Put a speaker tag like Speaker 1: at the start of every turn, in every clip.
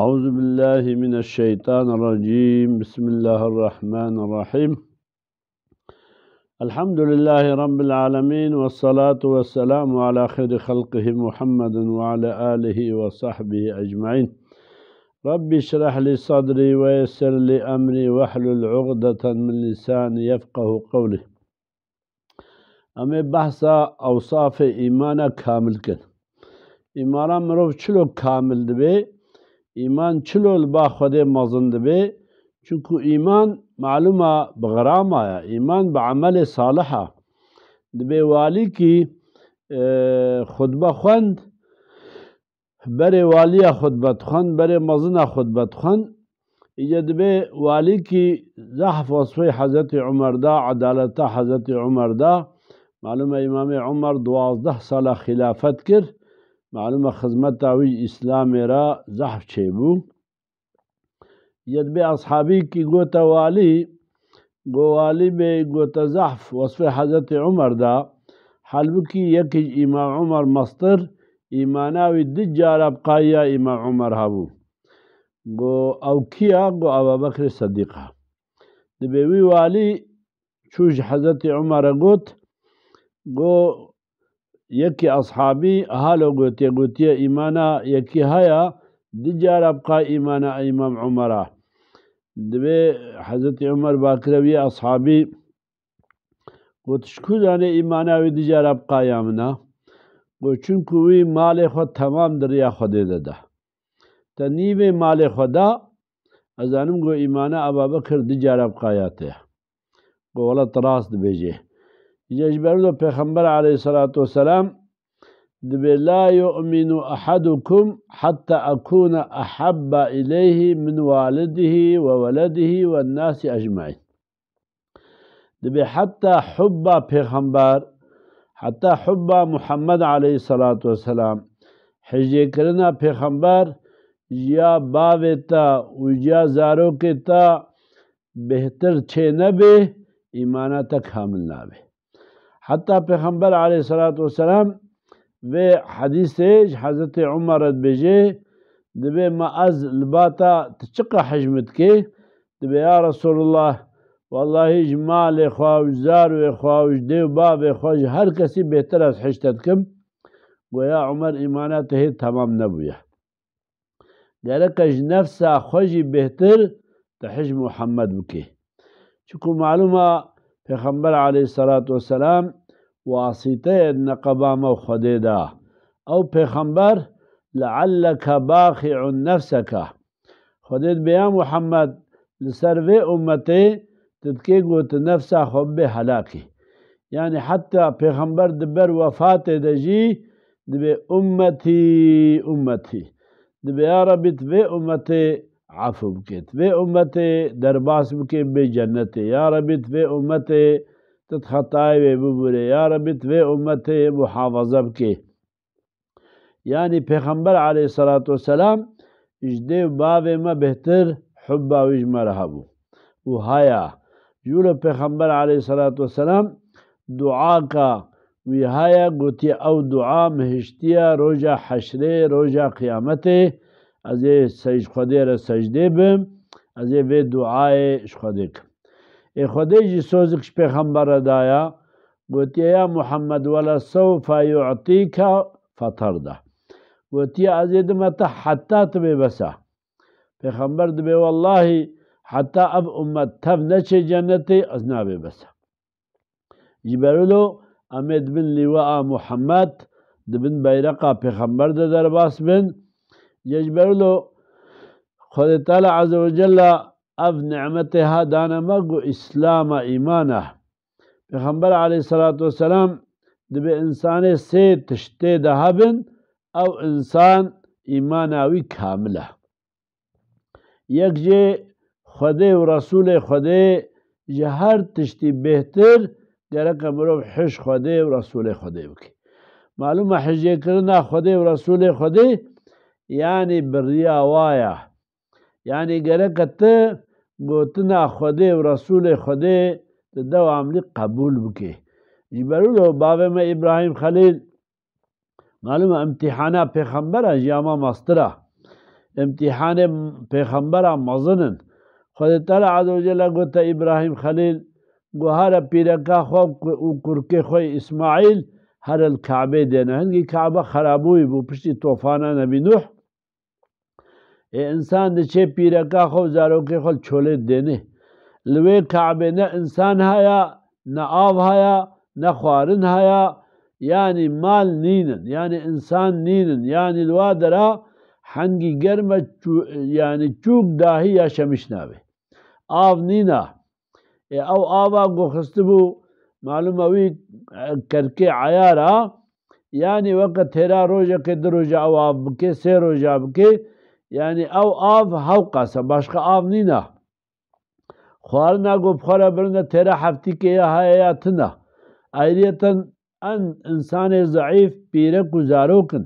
Speaker 1: أعوذ بالله من الشيطان الرجيم بسم الله الرحمن الرحيم الحمد لله رب العالمين والصلاة والسلام على خير خلقه محمد وعلى آله وصحبه أجمعين رب اشرح لي صدري ويسر لي أمري واحلل عقدة من لساني يفقه قولي أما بحث أوصاف إيمان كامل كن إيمان مروف شلو كامل دبي ایمان çilol ba Xwedê mezin dibe çunku îman maluma bi xirama ye îman bi emelê salih e dibe walîkî xutbexwend berê waliya xutbetxwend berê mezina xutbetxwend ایجا دبه والی کی زحف وصفه حضرت عمر دا عدالتا حضرت عمر دا معلومه امام عمر دوازده سال خلافت کرد معلومە خزمەتاوی ئیسلامێرا زەحف چێبوو یەت بێ ئەسحابیکی گۆتەوالی گۆوالی بێ گۆتە زەحف وەسفی حەزەتی عمەردا حەلبکی یەکیج ئیما عمەر مەستر ئیماناوی دج جارە بقایە ئیما عمەر هەبوو بۆ ئەو کیە بۆ ئەوە بەکری سەدیقا دەبێوی والی چوژ حەزەتی عمەرە گوت بۆ یکی ashabi halo gotiye gotiye imana yeki haya dicar abqa imana imam umara dibe Hz. Ömer Bakrevi ashabi گوتش کو دانه ایمانه وی دیجار اب قایامنا گو چون کوی مال خود تمام دریا خود داده تا نیو مال خدا ازانم گو ایمانه ابا بکر دیجار اب قایاته گو ولا تراس دی بیجه يجبرو پیغمبر عليه الصلاة والسلام دبي لا يؤمن أحدكم حتى أكون أحب إليه من والده وولده والناس أجمعين دبي حتى حب پیغمبر حتى حب محمد عليه الصلاة والسلام حجي کرنا پیغمبر يا باوتا ويا زاروكتا بهتر چه نبه چھے نبے تک حامل حتى پیغمبر علیه الصلاة والسلام سلام و حدیث حضرت عمرت بجه دبه ما از لباتا تچق حجمت که دبه یا رسول الله والله جمال خواهج زار و خواهج دیو باب خواهج هر کسی بهتر از حشتت کم و یا عمر ایمانات هی تمام نبویا گرکش نفس خواهجی بهتر تحج محمد بکی چکو معلومه پیغمبر علیه و والسلام واسطه نقبام خدای دا او پیغمبر لعلك باخع نفسك خدای بیا محمد لسروه امته تدکی گوت نفسه خب هلاکی يعني حتى پیغمبر دبر وفات دجی دبی امتی امتی دبی یا ربی تبی امتی عفو بك تفي أمتي درباس بك بجنتي يا ربي تفي أمتي تتخطاي ببوري يا ربي تفي أمتي محافظة بك يعني پیغمبر علیه الصلاة والسلام اجده باوه ما بهتر حبا ویج مرحبو و هایا جول پیغمبر علیه الصلاة والسلام دعا کا وی هایا گوتی او دعا مهشتیا روژا حشره روژا قیامته از ای سجد خودی را سجده بم از ای به دعای خودی کم ای خودی جی سوزکش پیغمبر دایا گوتی یا محمد ولا سوف یعطیک فترده گوتی از ای دمت حتی تبی بسه پیغمبر دبی والله حتی اب امت تب نچه جنتی از نابی بسه جبرلو امید بن لواء محمد دبن بیرقا پیغمبر ده در باس بن یجبرلو خود تعالی عز و جل اف نعمتها دانمگو اسلام ایمانه پیغمبر علیه صلات و سلام دبه انسان سه تشته ده هبن او انسان ایمانوی کامله یک جه خده و رسول خده جه هر تشتی بهتر گره که مروب حش خده و رسول خده بکی معلومه حجه کرنا خده و رسول خده یعنی بریا وایا یعنی گره کته گوتنا خوده و رسول خوده دو عملی قبول بکه جبرولو باب ما ابراهیم خلیل معلوم امتحانه پیغمبره جامع مستره امتحان پیغمبره مزنن خود تعالی عز وجل گوتا ابراهیم خلیل گو هر پیرکا خواب او کرکه خوی اسماعیل هر الکعبه دینا هنگی کعبه خرابوی بو پشتی توفانه نبی نوح اے انسان نشے پیر کا خو زارو کے خل چھولے دینے لوے کھاب نہ انسان ہایا نہ آب ہایا نہ خوارن ہایا یعنی مال نینن یعنی انسان نینن یعنی لوا درا ہنگی گرم چو یعنی چوک داہی یا شمشنا آب نینا اے او آبا کو خستبو معلوم اوی کر کے آیا رہا یعنی وقت تیرا روزہ کے دروجہ او آب کے سیرو جاب کے یعنی ئەو ئاڤ هەو قاسە باشقا ئاڤ نینە خوار ناگۆ بخۆرە برنە تێرە هەفتیکەیە هەیە تنە ئەیرێتەن ئەن ئینسانێ زعیف پیرە گوزارۆکن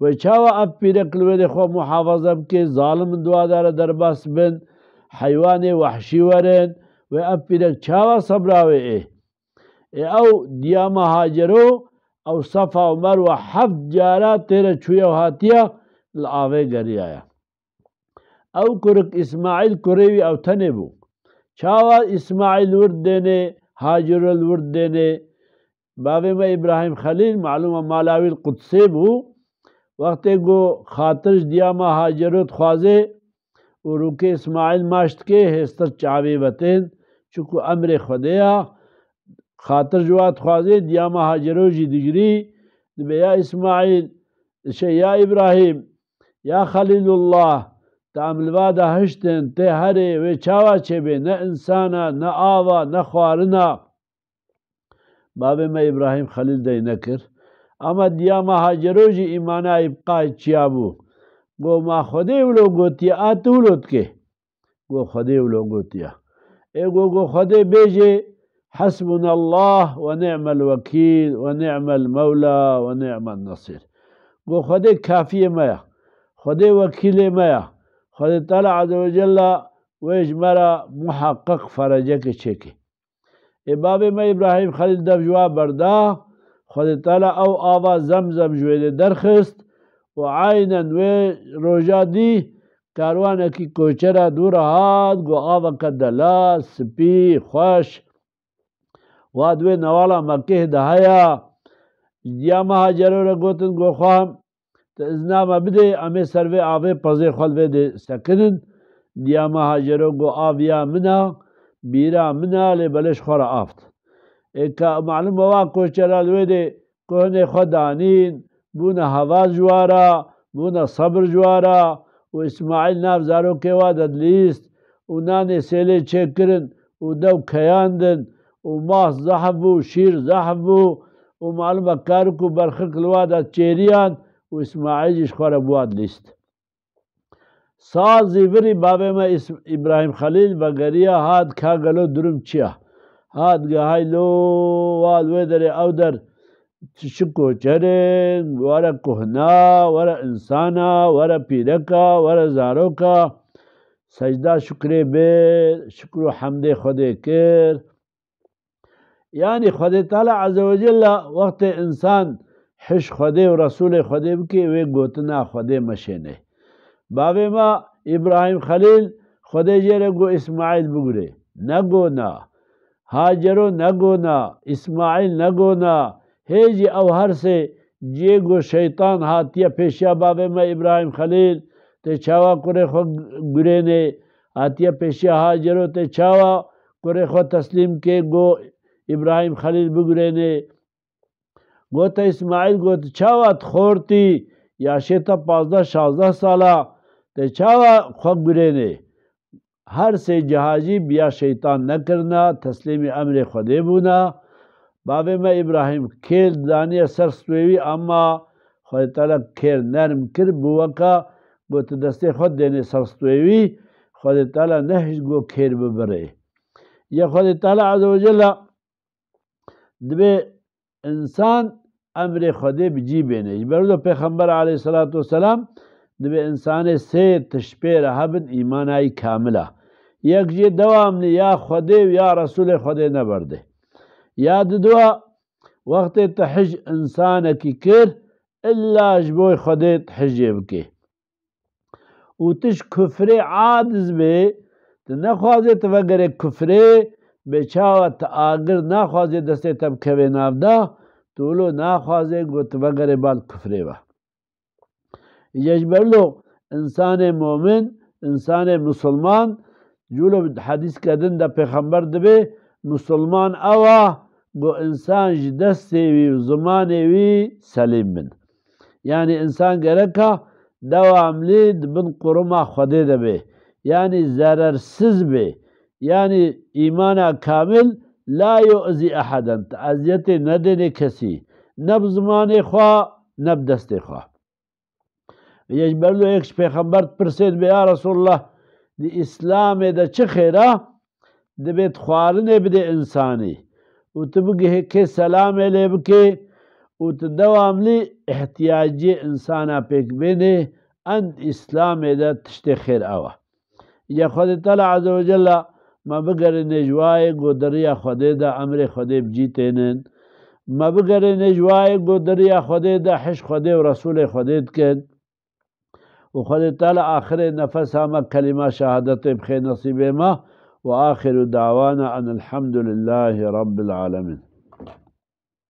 Speaker 1: وی چاوە ئەف پیرە کلوێنێ خۆ محافظە بکێ زاڵم من دووادارە دەرباس بن حیوانێ وحشی وەرێن وێ ئەف پیرە چاوە سەبراوێ ئێ ئەو دیامە هاجرۆ ئەو سەفا و مەروە حەفت جارە تێرە چوویە و هاتیە لە ئاوێ گەریایە او کرک اسماعیل او تھنے بو چھاوا اسماعیل ورد دینے حاجر الورد دینے باب میں ابراہیم خلیل معلوم مالاوی القدسے بو وقت گو خاطرش دیا ما و خوازے او روکے اسماعیل ماشت کے چاوی بتین چکو امر خودیا خاطر جوات خوازے دیا ما مہاجر و جگری جی بیا اسماعیل یا ابراہیم یا خلیل اللہ تعملوا دا هشتن ته و و چاوا چه به نه انسان نه آوا نه خوارنا باب ما ابراهیم خلیل دی نکر اما دیا ایمانا ایمان چیا بو گو ما خودی ولو آتو لوت که گو خودی ولو گوتیا ای گو گو خودی بیجه حسبنا الله نعم الوکیل و نعم المولا نعم النصیر گو خودی کافی مایا خودی وکیل مایا خود تعالی عز و جل ویش مرا محقق فرجه که چکه ای باب ما ابراهیم خلیل دب جواب برده خود تعالی او آوا زمزم جوید درخست و عینا و روژا دی کاروانه کی کوچه را دور هاد گو آوا کدلا سپی خوش و دوی نوالا مکه دهایا یا مهاجر را گوتن گو خواهم te iznama bide ame serve avê pazê xelvê de sekinin diya me haceron got aviya min a bîra min a lê belêş xwe aft êka e, malum wa koçeral wê de kohne hinê buna danîn bûne hevaz ciwar a bûne sebir ciwar a û îsmaîl nav zarokê wa de dilîst û nanê sêlê çêkirin û dew keyandin malum ve kar ku berxik li wa de و اسماعیلش خواه بود لیست سال زیوری بابه ما ابراهیم خلیل و گریا هاد که گلو درم چیا هاد گه های لو وال ویدر او در چکو چرن ورا کهنا ورا انسانا ورا پیرکا ورا زاروکا سجده شکر بیر شکر و حمد خود کر یعنی خود تعالی عز وجل وقت انسان حش خدے و رسول خدے کے وے گوتنا خدے مشین باب ما ابراہیم خلیل خدے جیرے گو اسماعیل بگرے نہ گو نا نہ گو نا اسماعیل نہ گو نا ہے جی اوہر سے جے گو شیطان ہاتیا پیشیا باب ما ابراہیم خلیل تے چھاوا کرے خو گرے نے آتیہ پیشہ حاجر تے چھاوا کرے خو تسلیم کے گو ابراہیم خلیل بگرے نے گوتا اسماعیل گوت چاوت خورتی یا شیتا پازده شازده سالا ته چاوت خوک برینه هر سه جهازی بیا شیطان نکرنا تسلیم امر خودی بونا باب ما ابراهیم کیر دانی سر سویوی اما خود تعالی کیر نرم کر بوکا گوت دسته خود دینه سر سویوی خود تعالی نهش گو کیر ببره یا خود تعالی عز وجل دبه انسان امر خودی بجی بینه برودو پیغمبر علیه صلات و سلام دبه انسان سه تشپیر هبن ایمانای کامله یک جی دوام نی یا خودی و یا رسول خودی نبرده یا دوا وقت تحج انسان کی کر الا جبوی خودی تحجی بکی و تش کفر عادز به نخوازه تفگر کفره به چاوه تا آگر نخوازه دسته تب کوی نافده تۆلۆ ناخوازێک بۆ تبەگەرێ بال کفرێوە یەشبەرلۆ ئینسانێ مۆمن ئینسانێ مسلمان جوولە حەدیسکەدن دە پێخەمبەر دەبێ مسلمان ئەوە بۆ ئینسان ji دەستێوی و زمانێوی سەلیم بن یعنی ئینسان گەرەکە داواملی دبن قڕما خودێ دەبێ ینی زەرەر سز بێ ینی ئیمانە کامل لا یعزی احدا اذیت ندنه کسی نه زمان خواه نه دست خواه یش بلو یکش پیغمبر پرسید به یا رسول الله د اسلام د چه خیره د بیت خوارنه بده انسانی او ته بګه کې سلام له بکې او ته دوام لې احتیاجي انسان پک بنه ان اسلام د تشت خیر اوه یا خدای تعالی عز وجل ما بگر نجوای گودریا خودی دا امر خودی بجی تینن ما بگر نجوای گودریا خودی دا حش خودی و رسول خودی دکن و خود تعالی آخر نفس همه کلمه شهادت بخی نصیب ما و آخر دعوانا ان الحمد لله رب العالمين